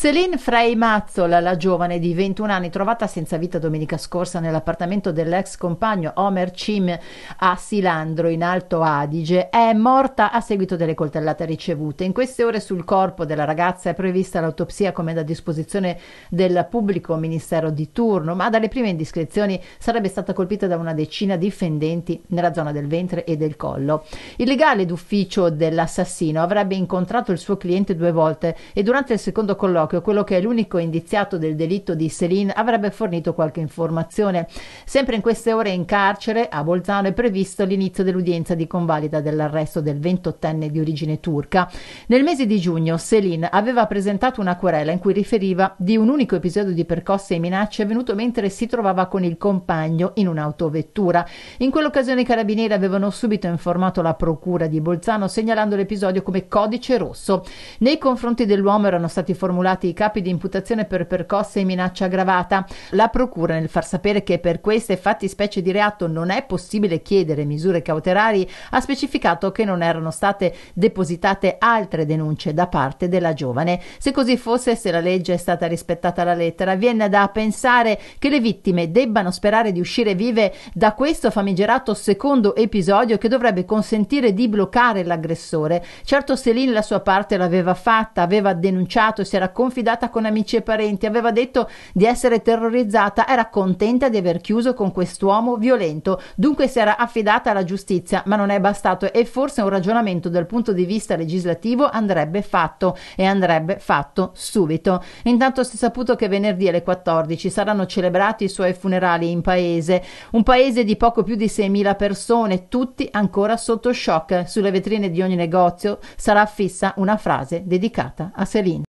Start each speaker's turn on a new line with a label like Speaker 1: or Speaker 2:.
Speaker 1: Céline Freimazzola, la giovane di 21 anni, trovata senza vita domenica scorsa nell'appartamento dell'ex compagno Omer Cim a Silandro, in Alto Adige, è morta a seguito delle coltellate ricevute. In queste ore sul corpo della ragazza è prevista l'autopsia come da disposizione del pubblico ministero di turno, ma dalle prime indiscrezioni sarebbe stata colpita da una decina di fendenti nella zona del ventre e del collo. Il legale d'ufficio dell'assassino avrebbe incontrato il suo cliente due volte e durante il secondo colloquio colloquio, quello che è l'unico indiziato del delitto di Selin, avrebbe fornito qualche informazione. Sempre in queste ore in carcere a Bolzano è previsto l'inizio dell'udienza di convalida dell'arresto del 28enne di origine turca. Nel mese di giugno Selin aveva presentato una querela in cui riferiva di un unico episodio di percosse e minacce avvenuto mentre si trovava con il compagno in un'autovettura. In quell'occasione i carabinieri avevano subito informato la procura di Bolzano segnalando l'episodio come codice rosso. Nei confronti dell'uomo erano stati formulati i capi di imputazione per percosse e minaccia aggravata. La Procura nel far sapere che per queste fattispecie di reato non è possibile chiedere misure cautelari ha specificato che non erano state depositate altre denunce da parte della giovane. Se così fosse, se la legge è stata rispettata alla lettera, viene da pensare che le vittime debbano sperare di uscire vive da questo famigerato secondo episodio che dovrebbe consentire di bloccare l'aggressore. Certo Selin la sua parte l'aveva fatta, aveva denunciato e si era convinto confidata con amici e parenti, aveva detto di essere terrorizzata, era contenta di aver chiuso con quest'uomo violento, dunque si era affidata alla giustizia, ma non è bastato e forse un ragionamento dal punto di vista legislativo andrebbe fatto e andrebbe fatto subito. Intanto si è saputo che venerdì alle 14 saranno celebrati i suoi funerali in paese, un paese di poco più di 6.000 persone, tutti ancora sotto shock. Sulle vetrine di ogni negozio sarà fissa una frase dedicata a Céline.